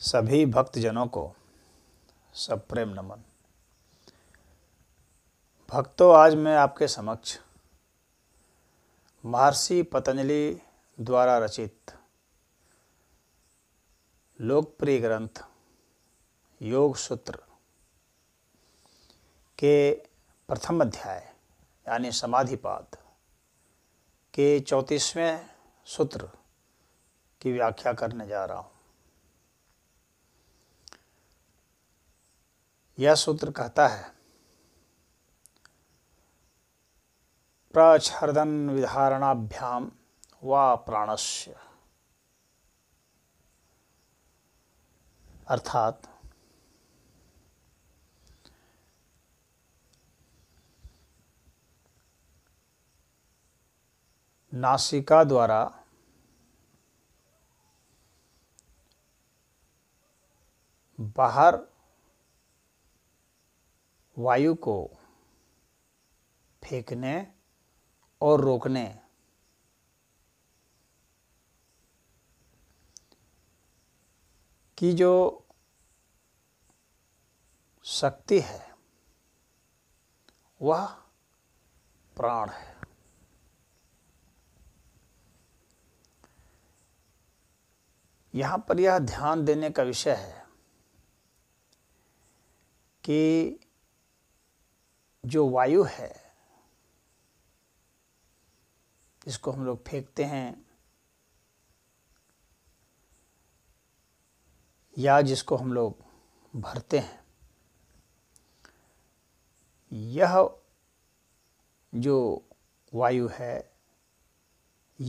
सभी भक्तजनों को सब प्रेम नमन भक्तों आज मैं आपके समक्ष महर्षि पतंजलि द्वारा रचित लोकप्रिय ग्रंथ योग सूत्र के प्रथम अध्याय यानी समाधिपाद के चौंतीसवें सूत्र की व्याख्या करने जा रहा हूँ यह सूत्र कहता है प्रछर्दन विधारणाभ्याम वा प्राणस्य अर्थात नासिका द्वारा बाहर वायु को फेंकने और रोकने की जो शक्ति है वह प्राण है यहाँ पर यह ध्यान देने का विषय है कि जो वायु है इसको हम लोग फेंकते हैं या जिसको हम लोग भरते हैं यह जो वायु है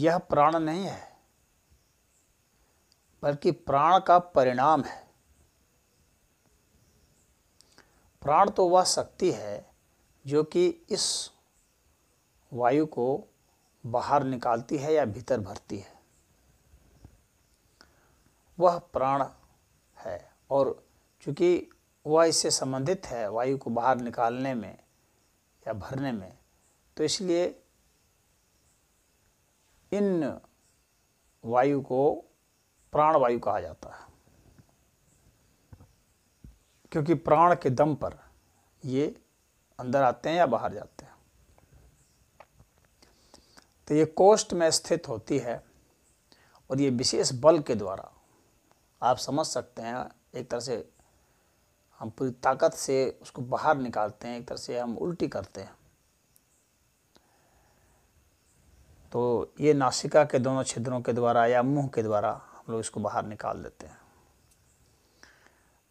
यह प्राण नहीं है बल्कि प्राण का परिणाम है प्राण तो वह शक्ति है जो कि इस वायु को बाहर निकालती है या भीतर भरती है वह प्राण है और चूँकि वह इससे संबंधित है वायु को बाहर निकालने में या भरने में तो इसलिए इन वायु को प्राण वायु कहा जाता है क्योंकि प्राण के दम पर ये अंदर आते हैं या बाहर जाते हैं तो ये कोष्ठ में स्थित होती है और ये विशेष बल के द्वारा आप समझ सकते हैं एक तरह से हम पूरी ताकत से उसको बाहर निकालते हैं एक तरह से हम उल्टी करते हैं तो ये नासिका के दोनों छिद्रों के द्वारा या मुंह के द्वारा हम लोग इसको बाहर निकाल देते हैं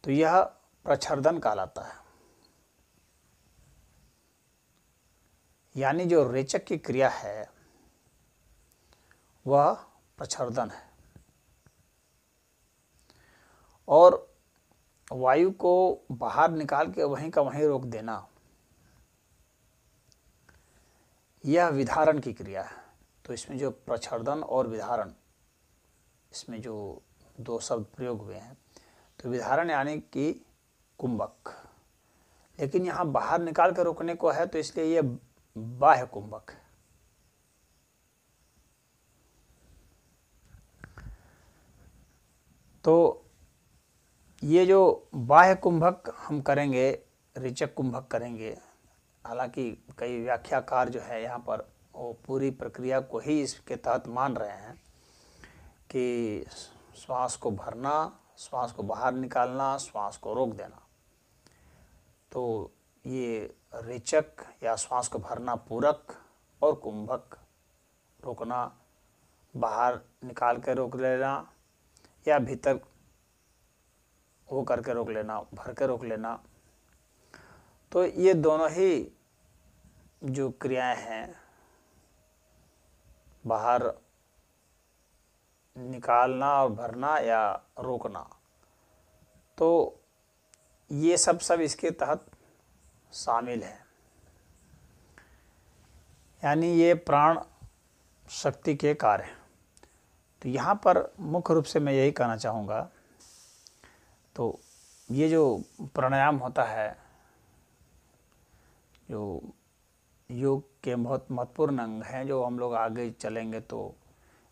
तो यह प्रछर्दन कहलाता है यानी जो रेचक की क्रिया है व प्रछर्दन है और वायु को बाहर निकाल के वहीं का वहीं रोक देना यह विधारण की क्रिया है तो इसमें जो प्रछर्दन और विधारण इसमें जो दो शब्द प्रयोग हुए हैं तो विधारण यानी कि कुंभक लेकिन यहाँ बाहर निकाल कर रोकने को है तो इसलिए यह बाह्य कुंभक है तो ये जो बाह्य कुंभक हम करेंगे रिचक कुंभक करेंगे हालांकि कई व्याख्याकार जो है यहाँ पर वो पूरी प्रक्रिया को ही इसके तहत मान रहे हैं कि श्वास को भरना श्वास को बाहर निकालना श्वास को रोक देना तो ये रिचक या श्वास को भरना पूरक और कुंभक रोकना बाहर निकाल के रोक लेना या भीतर वो करके रोक लेना भर के रोक लेना तो ये दोनों ही जो क्रियाएं हैं बाहर निकालना और भरना या रोकना तो ये सब सब इसके तहत शामिल है यानी ये प्राण शक्ति के कार्य तो यहाँ पर मुख्य रूप से मैं यही कहना चाहूँगा तो ये जो प्राणायाम होता है जो योग के बहुत महत्वपूर्ण अंग हैं जो हम लोग आगे चलेंगे तो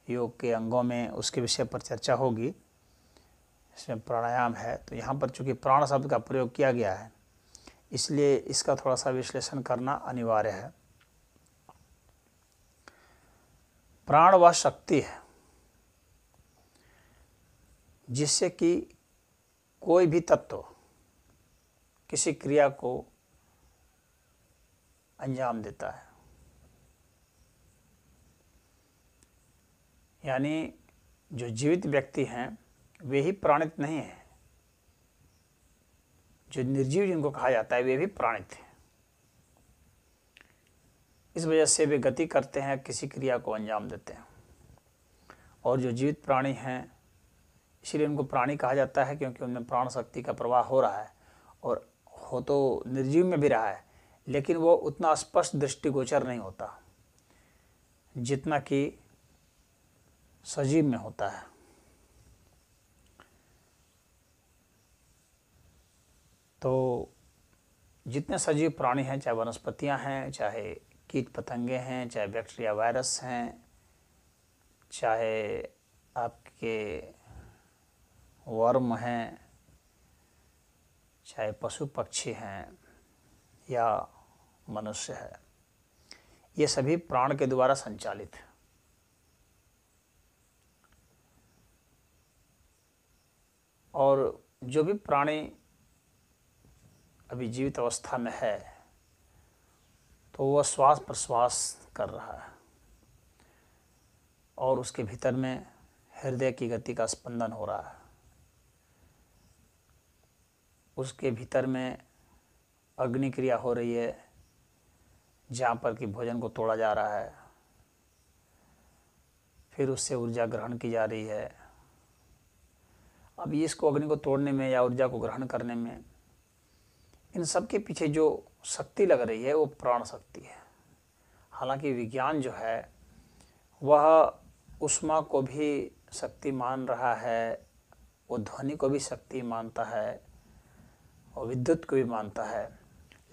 योग के अंगों में उसके विषय पर चर्चा होगी इसमें प्राणायाम है तो यहाँ पर चूँकि प्राण शब्द का प्रयोग किया गया है इसलिए इसका थोड़ा सा विश्लेषण करना अनिवार्य है प्राण व शक्ति है जिससे कि कोई भी तत्व किसी क्रिया को अंजाम देता है यानी जो जीवित व्यक्ति हैं वे ही प्राणित नहीं हैं जो निर्जीव जिनको कहा जाता है वे भी प्राणित हैं इस वजह से वे गति करते हैं किसी क्रिया को अंजाम देते हैं और जो जीवित प्राणी हैं इसलिए उनको प्राणी कहा जाता है क्योंकि उनमें प्राण शक्ति का प्रवाह हो रहा है और हो तो निर्जीव में भी रहा है लेकिन वो उतना स्पष्ट दृष्टिगोचर नहीं होता जितना कि सजीव में होता है तो जितने सजीव प्राणी हैं चाहे वनस्पतियां हैं चाहे कीट पतंगे हैं चाहे बैक्टीरिया वायरस हैं चाहे आपके वर्म हैं चाहे पशु पक्षी हैं या मनुष्य है ये सभी प्राण के द्वारा संचालित है और जो भी प्राणी अभी जीवित अवस्था में है तो वह श्वास प्रश्वास कर रहा है और उसके भीतर में हृदय की गति का स्पंदन हो रहा है उसके भीतर में अग्नि क्रिया हो रही है जहाँ पर कि भोजन को तोड़ा जा रहा है फिर उससे ऊर्जा ग्रहण की जा रही है अब इसको अग्नि को तोड़ने में या ऊर्जा को ग्रहण करने में इन सब के पीछे जो शक्ति लग रही है वो प्राण शक्ति है हालांकि विज्ञान जो है वह उष्मा को भी शक्ति मान रहा है वो ध्वनि को भी शक्ति मानता है और विद्युत को भी मानता है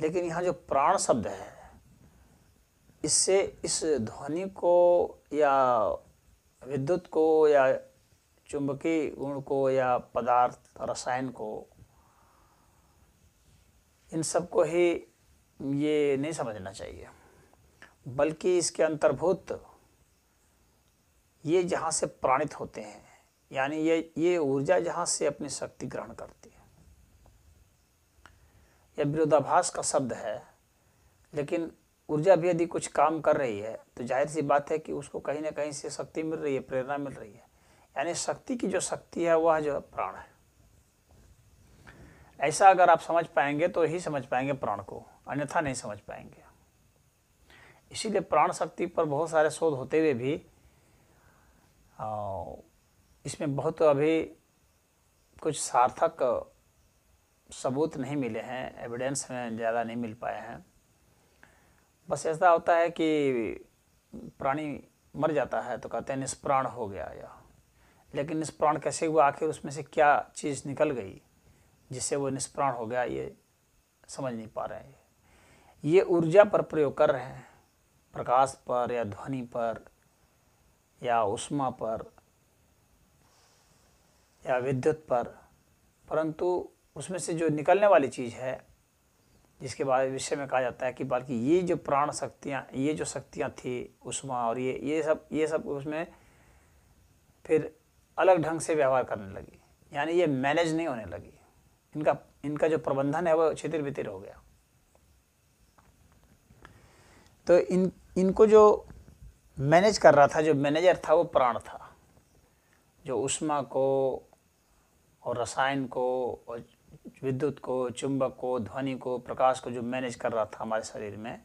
लेकिन यहाँ जो प्राण शब्द है इससे इस ध्वनि को या विद्युत को या चुंबकीय गुण को या पदार्थ रसायन को इन सब को ही ये नहीं समझना चाहिए बल्कि इसके अंतर्भूत ये जहाँ से प्राणित होते हैं यानी ये ये ऊर्जा जहाँ से अपनी शक्ति ग्रहण करती है या विरोधाभास का शब्द है लेकिन ऊर्जा भी यदि कुछ काम कर रही है तो जाहिर सी बात है कि उसको कहीं ना कहीं से शक्ति मिल रही है प्रेरणा मिल रही है यानी शक्ति की जो शक्ति है वह जो प्राण है ऐसा अगर आप समझ पाएंगे तो ही समझ पाएंगे प्राण को अन्यथा नहीं समझ पाएंगे इसीलिए प्राण शक्ति पर बहुत सारे शोध होते हुए भी इसमें बहुत अभी कुछ सार्थक सबूत नहीं मिले हैं एविडेंस में ज़्यादा नहीं मिल पाए हैं बस ऐसा होता है कि प्राणी मर जाता है तो कहते हैं निष्प्राण हो गया या लेकिन निष्प्राण कैसे हुआ आखिर उसमें से क्या चीज़ निकल गई जिससे वो निष्प्राण हो गया ये समझ नहीं पा रहे हैं ये ऊर्जा पर प्रयोग कर रहे हैं प्रकाश पर या ध्वनि पर या उष्मा पर या विद्युत पर परंतु उसमें से जो निकलने वाली चीज़ है जिसके में विषय में कहा जाता है कि बल्कि ये जो प्राण शक्तियाँ ये जो शक्तियाँ थी उष्मा और ये ये सब ये सब उसमें फिर अलग ढंग से व्यवहार करने लगी यानी ये मैनेज नहीं होने लगी इनका इनका जो प्रबंधन है वो छितिर बितिर हो गया तो इन इनको जो मैनेज कर रहा था जो मैनेजर था वो प्राण था जो उष्मा को और रसायन को और विद्युत को चुंबक को ध्वनि को प्रकाश को जो मैनेज कर रहा था हमारे शरीर में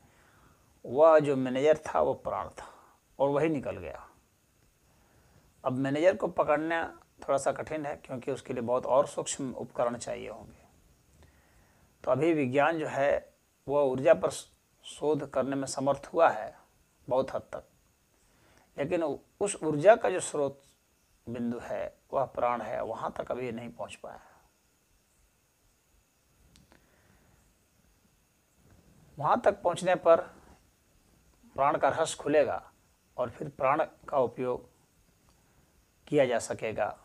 वह जो मैनेजर था वो प्राण था और वही निकल गया अब मैनेजर को पकड़ना थोड़ा सा कठिन है क्योंकि उसके लिए बहुत और सूक्ष्म उपकरण चाहिए होंगे तो अभी विज्ञान जो है वह ऊर्जा पर शोध करने में समर्थ हुआ है बहुत हद तक लेकिन उस ऊर्जा का जो स्रोत बिंदु है वह प्राण है वहाँ तक अभी नहीं पहुँच पाया वहाँ तक पहुँचने पर प्राण का रहस्य खुलेगा और फिर प्राण का उपयोग किया जा सकेगा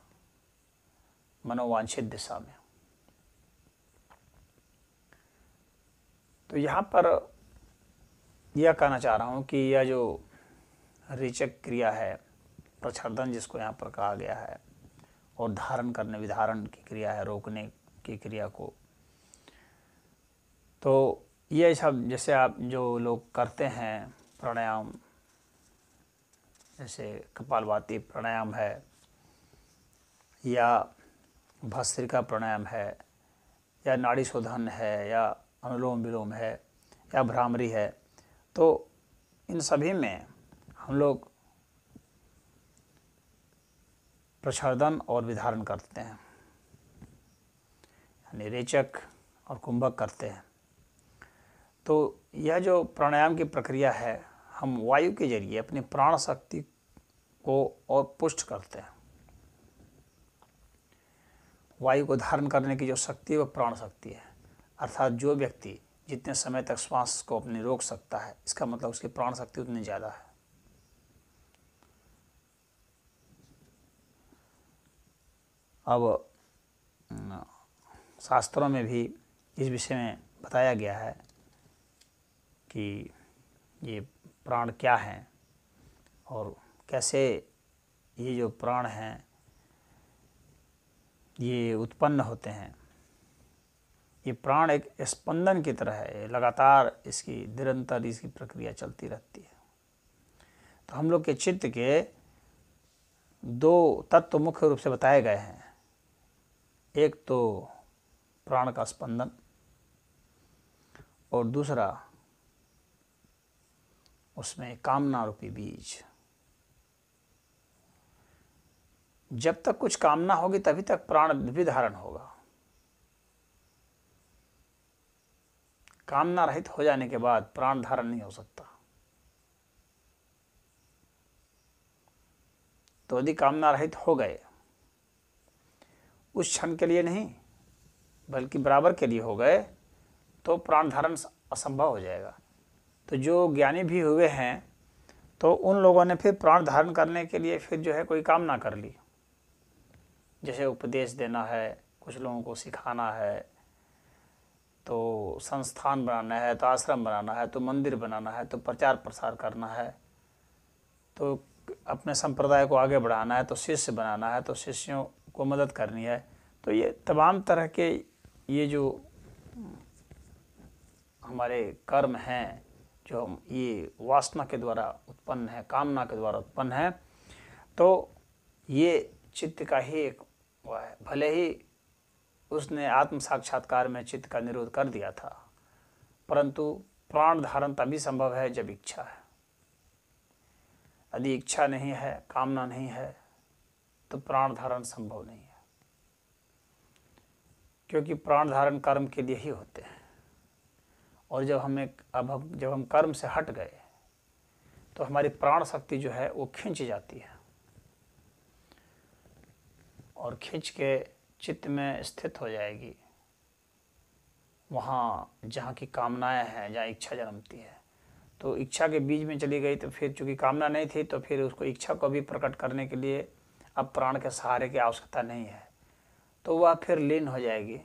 मनोवांछित दिशा में तो यहाँ पर यह कहना चाह रहा हूँ कि यह जो रिचक क्रिया है प्रछर्दन जिसको यहाँ पर कहा गया है और धारण करने विधारण की क्रिया है रोकने की क्रिया को तो ये सब जैसे आप जो लोग करते हैं प्राणायाम जैसे कपालवाती प्राणायाम है या भस्त्रिका प्राणायाम है या नाड़ी शोधन है या अनुलोम विलोम है या भ्रामरी है तो इन सभी में हम लोग प्रसादन और विधारण करते हैं यानी रेचक और कुंभक करते हैं तो यह जो प्राणायाम की प्रक्रिया है हम वायु के जरिए अपनी प्राण शक्ति को और पुष्ट करते हैं वायु को धारण करने की जो शक्ति है वह प्राण शक्ति है अर्थात जो व्यक्ति जितने समय तक श्वास को अपने रोक सकता है इसका मतलब उसकी प्राण शक्ति उतनी ज़्यादा है अब शास्त्रों में भी इस विषय में बताया गया है कि ये प्राण क्या हैं और कैसे ये जो प्राण हैं ये उत्पन्न होते हैं ये प्राण एक स्पंदन की तरह है लगातार इसकी निरंतर इसकी प्रक्रिया चलती रहती है तो हम लोग के चित्त के दो तत्व मुख्य रूप से बताए गए हैं एक तो प्राण का स्पंदन और दूसरा उसमें कामना रूपी बीज जब तक कुछ कामना होगी तभी तक प्राण भी धारण होगा कामना रहित हो जाने के बाद प्राण धारण नहीं हो सकता तो यदि कामना रहित हो गए उस क्षण के लिए नहीं बल्कि बराबर के लिए हो गए तो प्राण धारण असंभव हो जाएगा तो जो ज्ञानी भी हुए हैं तो उन लोगों ने फिर प्राण धारण करने के लिए फिर जो है कोई काम ना कर ली जैसे उपदेश देना है कुछ लोगों को सिखाना है तो संस्थान बनाना है तो आश्रम बनाना है तो मंदिर बनाना है तो प्रचार प्रसार करना है तो अपने संप्रदाय को आगे बढ़ाना है तो शिष्य बनाना है तो शिष्यों को मदद करनी है तो ये तमाम तरह के ये जो हमारे कर्म हैं जो ये वासना के द्वारा उत्पन्न है कामना के द्वारा उत्पन्न है तो ये चित्त का ही एक वह है भले ही उसने आत्म साक्षात्कार में चित्त का निरोध कर दिया था परंतु प्राण धारण तभी संभव है जब इच्छा है यदि इच्छा नहीं है कामना नहीं है तो प्राण धारण संभव नहीं है क्योंकि प्राण धारण कर्म के लिए ही होते हैं और जब हमें अब हम जब हम कर्म से हट गए तो हमारी प्राण शक्ति जो है वो खींच जाती है और खींच के चित्त में स्थित हो जाएगी वहाँ जहाँ की कामनाएं हैं जहाँ इच्छा जन्मती है तो इच्छा के बीच में चली गई तो फिर चूँकि कामना नहीं थी तो फिर उसको इच्छा को भी प्रकट करने के लिए अब प्राण के सहारे की आवश्यकता नहीं है तो वह फिर लीन हो जाएगी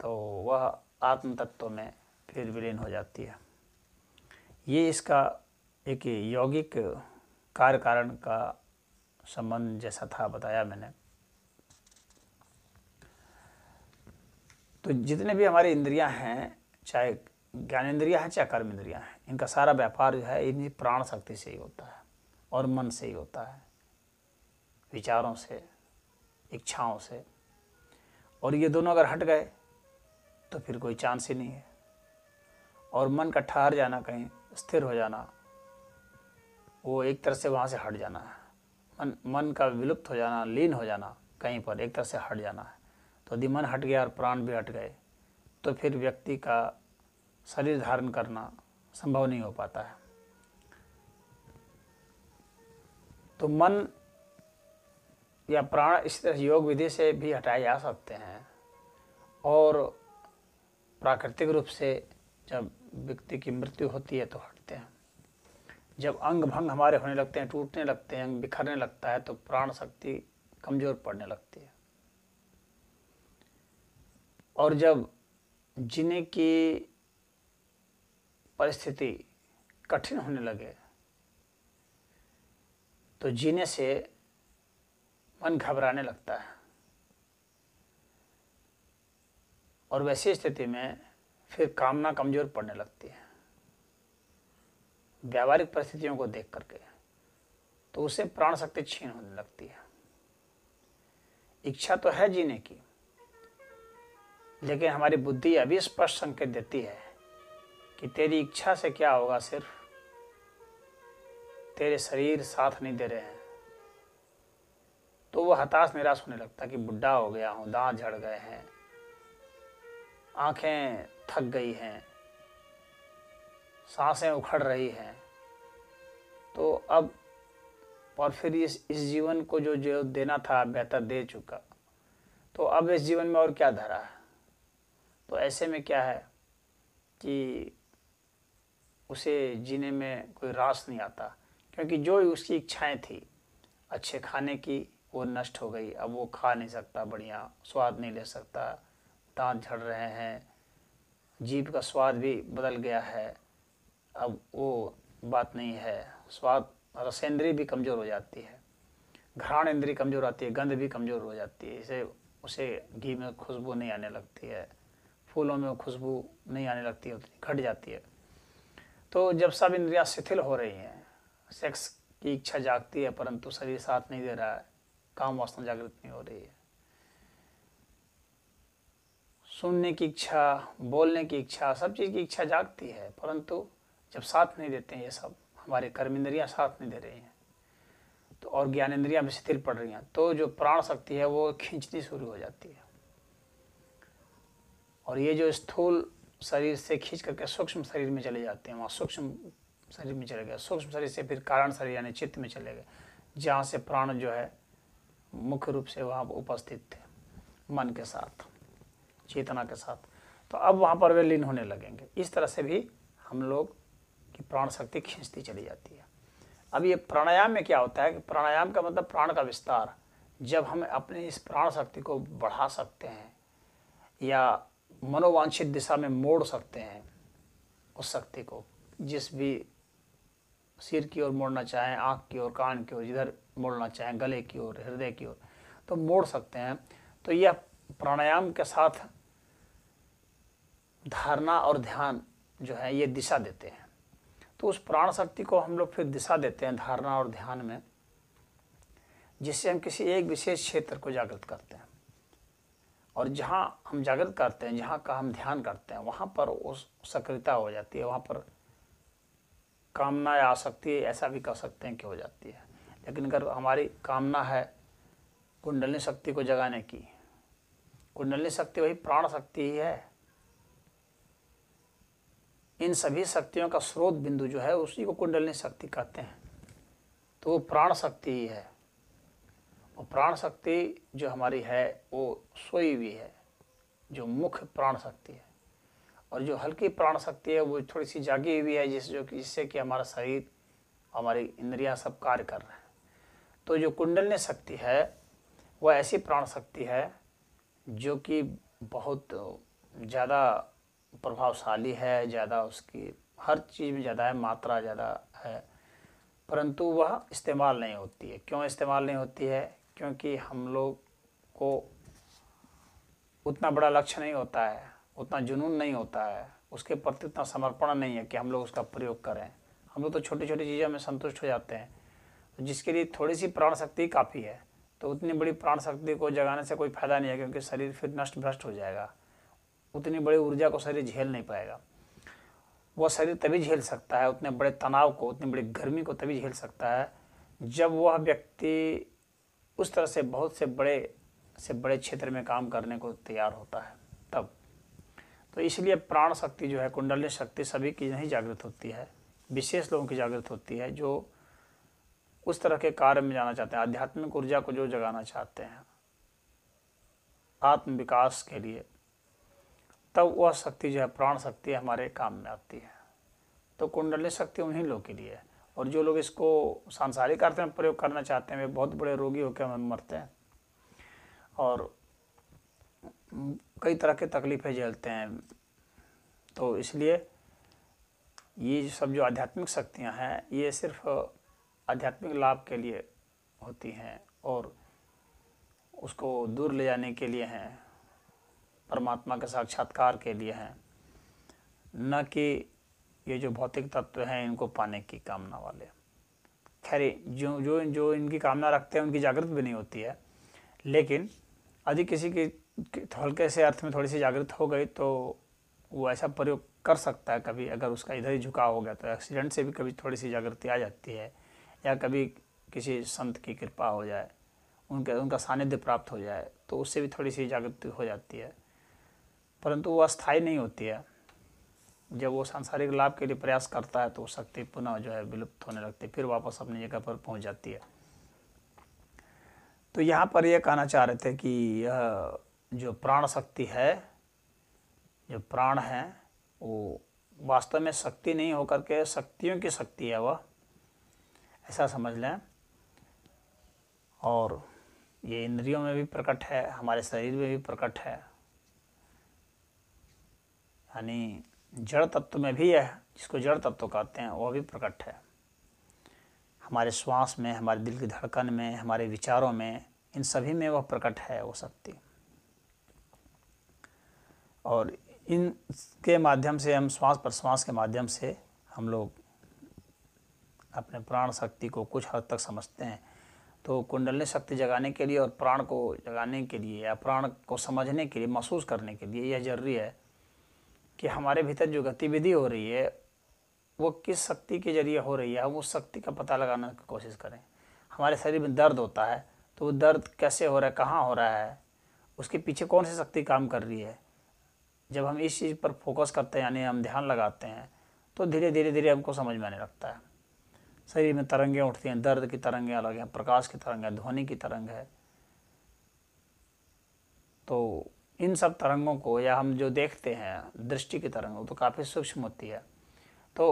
तो वह आत्म तत्व में फिर विलीन हो जाती है ये इसका एक यौगिक कार्य कारण का संबंध जैसा था बताया मैंने तो जितने भी हमारी इंद्रियां हैं चाहे ज्ञान इंद्रिया हैं चाहे कर्म इंद्रिया हैं इनका सारा व्यापार जो है इन्हीं प्राण शक्ति से ही होता है और मन से ही होता है विचारों से इच्छाओं से और ये दोनों अगर हट गए तो फिर कोई चांस ही नहीं है और मन का ठहर जाना कहीं स्थिर हो जाना वो एक तरह से वहाँ से हट जाना है मन मन का विलुप्त हो जाना लीन हो जाना कहीं पर एक तरह से हट जाना है तो यदि मन हट गया और प्राण भी हट गए तो फिर व्यक्ति का शरीर धारण करना संभव नहीं हो पाता है तो मन या प्राण इस तरह योग विधि से भी हटाए जा सकते हैं और प्राकृतिक रूप से जब व्यक्ति की मृत्यु होती है तो हटते हैं जब अंग भंग हमारे होने लगते हैं टूटने लगते हैं अंग बिखरने लगता है तो प्राण शक्ति कमजोर पड़ने लगती है और जब जीने की परिस्थिति कठिन होने लगे तो जीने से मन घबराने लगता है और वैसी स्थिति में फिर कामना कमजोर पड़ने लगती है व्यावहारिक परिस्थितियों को देख करके तो उसे प्राण शक्ति छीन होने लगती है इच्छा तो है जीने की लेकिन हमारी बुद्धि अभी स्पष्ट संकेत देती है कि तेरी इच्छा से क्या होगा सिर्फ तेरे शरीर साथ नहीं दे रहे हैं तो वह हताश निराश होने लगता कि बुढ़ा हो गया हूँ दांत झड़ गए हैं आंखें थक गई हैं सांसें उखड़ रही हैं तो अब और फिर इस इस जीवन को जो जो देना था बेहतर दे चुका तो अब इस जीवन में और क्या धरा है तो ऐसे में क्या है कि उसे जीने में कोई रास नहीं आता क्योंकि जो उसकी इच्छाएं थी अच्छे खाने की वो नष्ट हो गई अब वो खा नहीं सकता बढ़िया स्वाद नहीं ले सकता दांत झड़ रहे हैं जीभ का स्वाद भी बदल गया है अब वो बात नहीं है स्वाद रसेंद्री भी कमज़ोर हो जाती है घ्राण इंद्री कमज़ोर आती है गंध भी कमज़ोर हो जाती है इसे उसे घी में खुशबू नहीं आने लगती है फूलों में खुशबू नहीं आने लगती है घट जाती है तो जब सब इंद्रियां शिथिल हो रही हैं सेक्स की इच्छा जागती है परंतु शरीर साथ नहीं दे रहा है काम वास्तव जागृत नहीं हो रही है सुनने की इच्छा बोलने की इच्छा सब चीज़ की इच्छा जागती है परंतु जब साथ नहीं देते हैं ये सब हमारे कर्म इंद्रियाँ साथ नहीं दे रही हैं तो और ज्ञान इंद्रियाँ भी स्थिर पड़ रही हैं तो जो प्राण शक्ति है वो खींचनी शुरू हो जाती है और ये जो स्थूल शरीर से खींच करके सूक्ष्म शरीर में चले जाते हैं वहाँ सूक्ष्म शरीर में चले गए सूक्ष्म शरीर से फिर कारण शरीर यानी चित्त में चले गए जहाँ से प्राण जो है मुख्य रूप से वहाँ उपस्थित थे मन के साथ चेतना के साथ तो अब वहाँ पर वे लीन होने लगेंगे इस तरह से भी हम लोग की प्राण शक्ति खींचती चली जाती है अब ये प्राणायाम में क्या होता है कि प्राणायाम का मतलब प्राण का विस्तार जब हम अपने इस प्राण शक्ति को बढ़ा सकते हैं या मनोवांछित दिशा में मोड़ सकते हैं उस शक्ति को जिस भी सिर की ओर मोड़ना चाहें आँख की ओर कान की ओर जिधर मोड़ना चाहें गले की ओर हृदय की ओर तो मोड़ सकते हैं तो यह प्राणायाम के साथ धारणा और ध्यान जो है ये दिशा देते हैं तो उस प्राण शक्ति को हम लोग फिर दिशा देते हैं धारणा और ध्यान में जिससे हम किसी एक विशेष क्षेत्र को जागृत करते हैं और जहाँ हम जागृत करते हैं जहाँ का हम ध्यान करते हैं वहाँ पर उस सक्रियता हो जाती है वहाँ पर कामना या आसक्ति ऐसा भी कर सकते हैं कि हो जाती है लेकिन अगर हमारी कामना है कुंडली शक्ति को जगाने की कुंडली शक्ति वही प्राण शक्ति ही है इन सभी शक्तियों का स्रोत बिंदु जो है उसी को कुंडलनी शक्ति कहते हैं तो वो प्राण शक्ति ही है वो प्राण शक्ति जो हमारी है वो सोई हुई है जो मुख्य प्राण शक्ति है और जो हल्की प्राण शक्ति है वो थोड़ी सी जागी हुई है जिस जो जिससे कि हमारा शरीर हमारी इंद्रियां सब कार्य कर रहे हैं तो जो कुंडलनी शक्ति है वह ऐसी प्राण शक्ति है जो कि बहुत ज़्यादा प्रभावशाली है ज़्यादा उसकी हर चीज़ में ज़्यादा है मात्रा ज़्यादा है परंतु वह इस्तेमाल नहीं होती है क्यों इस्तेमाल नहीं होती है क्योंकि हम लोग को उतना बड़ा लक्ष्य नहीं होता है उतना जुनून नहीं होता है उसके प्रति उतना समर्पण नहीं है कि हम लोग उसका प्रयोग करें हम लोग तो छोटी छोटी चीज़ों में संतुष्ट हो जाते हैं तो जिसके लिए थोड़ी सी प्राण शक्ति काफ़ी है तो उतनी बड़ी प्राण शक्ति को जगाने से कोई फ़ायदा नहीं है क्योंकि शरीर फिर नष्ट भ्रष्ट हो जाएगा उतनी बड़ी ऊर्जा को शरीर झेल नहीं पाएगा वह शरीर तभी झेल सकता है उतने बड़े तनाव को उतनी बड़ी गर्मी को तभी झेल सकता है जब वह व्यक्ति उस तरह से बहुत से बड़े से बड़े क्षेत्र में काम करने को तैयार होता है तब तो इसलिए प्राण शक्ति जो है कुंडली शक्ति सभी की नहीं जागृत होती है विशेष लोगों की जागृत होती है जो उस तरह के कार्य में जाना चाहते हैं आध्यात्मिक ऊर्जा को जो जगाना चाहते हैं आत्म विकास के लिए तब वह शक्ति जो है प्राण शक्ति हमारे काम में आती है तो कुंडली शक्ति उन्हीं लोगों के लिए है और जो लोग इसको सांसारिक अर्थ में प्रयोग करना चाहते हैं वे बहुत बड़े रोगी होकर हमें मरते हैं और कई तरह के तकलीफ़ें झेलते हैं तो इसलिए ये सब जो आध्यात्मिक शक्तियाँ हैं ये सिर्फ आध्यात्मिक लाभ के लिए होती हैं और उसको दूर ले जाने के लिए हैं परमात्मा के साक्षात्कार के लिए हैं न कि ये जो भौतिक तत्व हैं इनको पाने की कामना वाले खैर जो जो जो इनकी कामना रखते हैं उनकी जागृत भी नहीं होती है लेकिन यदि किसी की हल्के से अर्थ में थोड़ी सी जागृत हो गई तो वो ऐसा प्रयोग कर सकता है कभी अगर उसका इधर ही झुकाव हो गया तो एक्सीडेंट से भी कभी थोड़ी सी जागृति आ जाती है या कभी किसी संत की कृपा हो जाए उनके उनका सानिध्य प्राप्त हो जाए तो उससे भी थोड़ी सी जागृति हो जाती है परंतु वह स्थायी नहीं होती है जब वो सांसारिक लाभ के लिए प्रयास करता है तो वो शक्ति पुनः जो है विलुप्त होने लगती है फिर वापस अपनी जगह पर पहुंच जाती है तो यहाँ पर यह कहना चाह रहे थे कि यह जो प्राण शक्ति है जो प्राण है वो वास्तव में शक्ति नहीं होकर के शक्तियों की शक्ति है वह ऐसा समझ लें और ये इंद्रियों में भी प्रकट है हमारे शरीर में भी प्रकट है यानी जड़ तत्व में भी है जिसको जड़ तत्व कहते हैं वह भी प्रकट है हमारे श्वास में हमारे दिल की धड़कन में हमारे विचारों में इन सभी में वह प्रकट है वो शक्ति और इन के माध्यम से हम श्वास प्रश्वास के माध्यम से हम लोग अपने प्राण शक्ति को कुछ हद तक समझते हैं तो कुंडली शक्ति जगाने के लिए और प्राण को जगाने के लिए या प्राण को समझने के लिए महसूस करने के लिए यह जरूरी है कि हमारे भीतर जो गतिविधि हो रही है वो किस शक्ति के जरिए हो रही है हम उस शक्ति का पता लगाने की कोशिश करें हमारे शरीर में दर्द होता है तो वो दर्द कैसे हो रहा है कहाँ हो रहा है उसके पीछे कौन सी शक्ति काम कर रही है जब हम इस चीज़ पर फोकस करते हैं यानी हम ध्यान लगाते हैं तो धीरे धीरे धीरे हमको समझ में आने लगता है शरीर में तरंगें उठती हैं दर्द की तरंगें अलग हैं प्रकाश की तरंग है ध्वनि की तरंग है तो इन सब तरंगों को या हम जो देखते हैं दृष्टि की तरंग तो काफ़ी सूक्ष्म होती है तो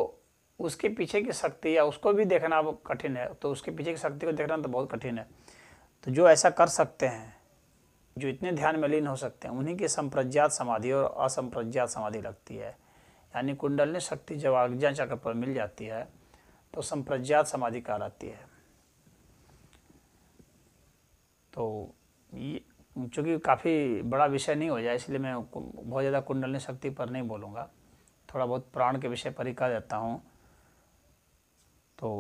उसके पीछे की शक्ति या उसको भी देखना कठिन है तो उसके पीछे की शक्ति को देखना तो बहुत कठिन है तो जो ऐसा कर सकते हैं जो इतने ध्यान में लीन हो सकते हैं उन्हीं की संप्रज्ञात समाधि और असंप्रज्ञात समाधि लगती है यानी कुंडलनी शक्ति जब आज्ञा चक्र पर मिल जाती है तो संप्रज्ञात समाधि कहलाती है तो ये चूँकि काफ़ी बड़ा विषय नहीं हो जाए इसलिए मैं बहुत ज़्यादा कुंडलनी शक्ति पर नहीं बोलूँगा थोड़ा बहुत प्राण के विषय पर ही कह देता हूँ तो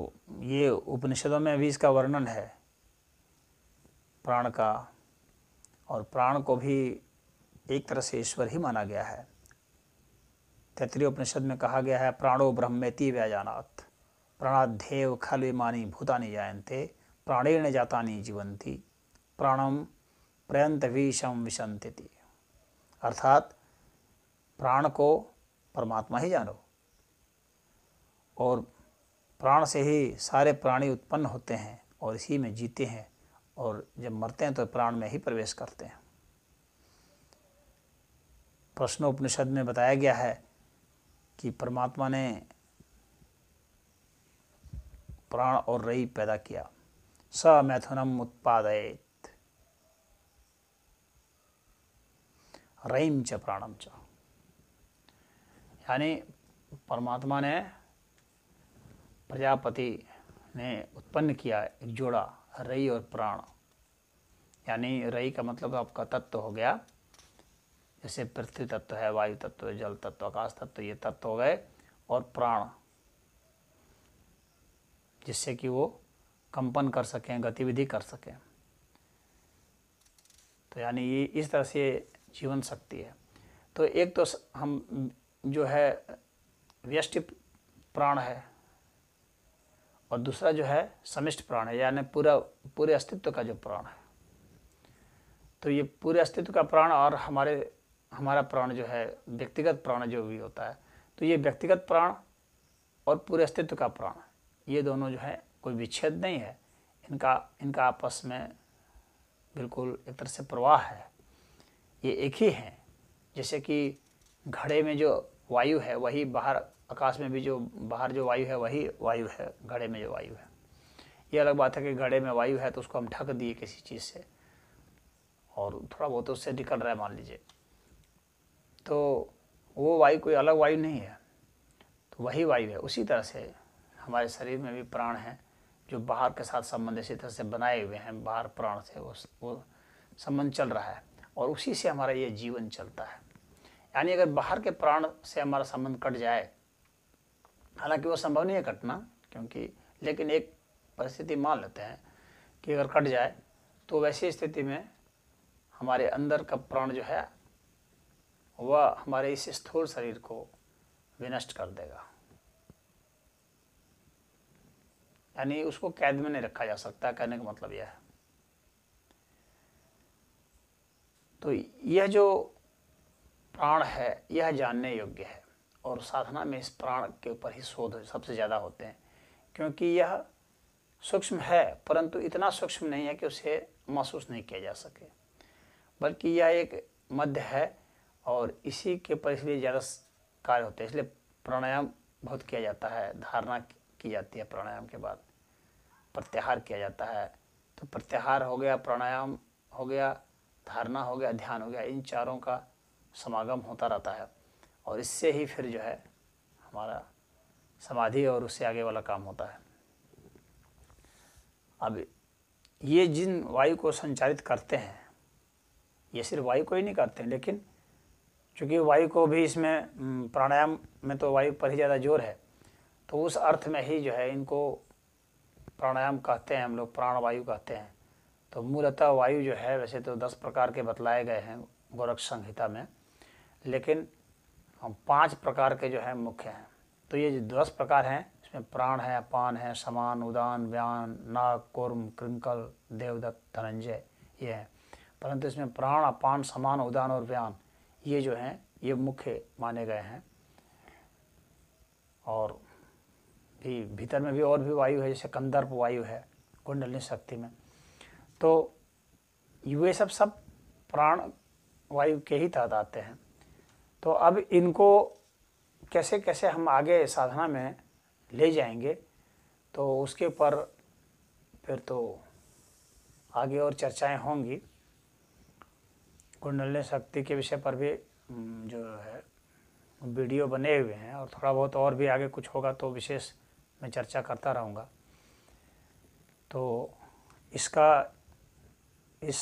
ये उपनिषदों में भी इसका वर्णन है प्राण का और प्राण को भी एक तरह से ईश्वर ही माना गया है तैतृय उपनिषद में कहा गया है प्राणो ब्रह्मेति व्याजानाथ प्राणाध्येव खल विमानी प्राणे न प्राणेण नहीं जीवंती प्राणम पर्यंत विषम विशंति अर्थात प्राण को परमात्मा ही जानो और प्राण से ही सारे प्राणी उत्पन्न होते हैं और इसी में जीते हैं और जब मरते हैं तो प्राण में ही प्रवेश करते हैं प्रश्नोपनिषद में बताया गया है कि परमात्मा ने प्राण और रई पैदा किया स मैथुनम उत्पादयत रईम च प्राणम च यानी परमात्मा ने प्रजापति ने उत्पन्न किया एक जोड़ा रई और प्राण यानी रई का मतलब तो आपका तत्व हो गया जैसे पृथ्वी तत्व है वायु तत्व है जल तत्व आकाश तत्व ये तत्व हो गए और प्राण जिससे कि वो कंपन कर सकें गतिविधि कर सकें तो यानी ये इस तरह से जीवन शक्ति है तो एक तो हम जो है व्यष्टि प्राण है और दूसरा जो है समिष्ट प्राण है यानी पूरा पूरे अस्तित्व का जो प्राण है तो ये पूरे अस्तित्व का प्राण और हमारे हमारा प्राण जो है व्यक्तिगत प्राण जो भी होता है तो ये व्यक्तिगत प्राण और पूरे अस्तित्व का प्राण ये दोनों जो है कोई विच्छेद नहीं है इनका इनका आपस में बिल्कुल एक तरह से प्रवाह है ये एक ही हैं जैसे कि घड़े में जो वायु है वही बाहर आकाश में भी जो बाहर जो वायु है वही वायु है घड़े में जो वायु है ये अलग बात है कि घड़े में वायु है तो उसको हम ढक दिए किसी चीज़ से और थोड़ा बहुत उससे निकल रहा है मान लीजिए तो वो वायु कोई अलग वायु नहीं है तो वही वायु है उसी तरह से हमारे शरीर में भी प्राण हैं जो बाहर के साथ संबंध इसी तरह से बनाए हुए हैं बाहर प्राण से वो वो संबंध चल रहा है और उसी से हमारा ये जीवन चलता है यानी अगर बाहर के प्राण से हमारा संबंध कट जाए हालांकि वो संभव नहीं है कटना क्योंकि लेकिन एक परिस्थिति मान लेते हैं कि अगर कट जाए तो वैसी स्थिति में हमारे अंदर का प्राण जो है वह हमारे इस स्थूल शरीर को विनष्ट कर देगा यानी उसको कैद में नहीं रखा जा सकता कहने का मतलब यह है तो यह जो प्राण है यह जानने योग्य है और साधना में इस प्राण के ऊपर ही शोध सबसे ज़्यादा होते हैं क्योंकि यह सूक्ष्म है परंतु इतना सूक्ष्म नहीं है कि उसे महसूस नहीं किया जा सके बल्कि यह एक मध्य है और इसी के ऊपर इसलिए ज़्यादा कार्य होते हैं इसलिए प्राणायाम बहुत किया जाता है धारणा की जाती है प्राणायाम के बाद प्रत्याहार किया जाता है तो प्रत्याहार हो गया प्राणायाम हो गया धारणा हो गया ध्यान हो गया इन चारों का समागम होता रहता है और इससे ही फिर जो है हमारा समाधि और उससे आगे वाला काम होता है अब ये जिन वायु को संचालित करते हैं ये सिर्फ वायु को ही नहीं करते हैं लेकिन चूँकि वायु को भी इसमें प्राणायाम में तो वायु पर ही ज़्यादा जोर है तो उस अर्थ में ही जो है इनको प्राणायाम कहते हैं हम लोग प्राणवायु कहते हैं तो मूलतः वायु जो है वैसे तो दस प्रकार के बतलाए गए हैं गोरख संहिता में लेकिन हम पांच प्रकार के जो हैं मुख्य हैं तो ये जो दस प्रकार हैं इसमें प्राण है अपान है समान उदान व्यान नाग कुर्म कृंकल देवदत्त धनंजय ये हैं परंतु इसमें प्राण अपान समान उदान और व्यान ये जो हैं ये मुख्य माने गए हैं और भी भीतर में भी और भी वायु है जैसे कंदर्प वायु है कुंडलनी शक्ति में तो ये सब सब प्राण वायु के ही तहत आते हैं तो अब इनको कैसे कैसे हम आगे साधना में ले जाएंगे तो उसके ऊपर फिर तो आगे और चर्चाएं होंगी कुंडल शक्ति के विषय पर भी जो है वीडियो बने हुए हैं और थोड़ा बहुत और भी आगे कुछ होगा तो विशेष मैं चर्चा करता रहूँगा तो इसका इस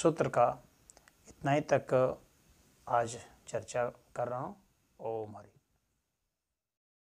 सूत्र का इतना ही तक आज चर्चा कर रहा हूँ ओम हरि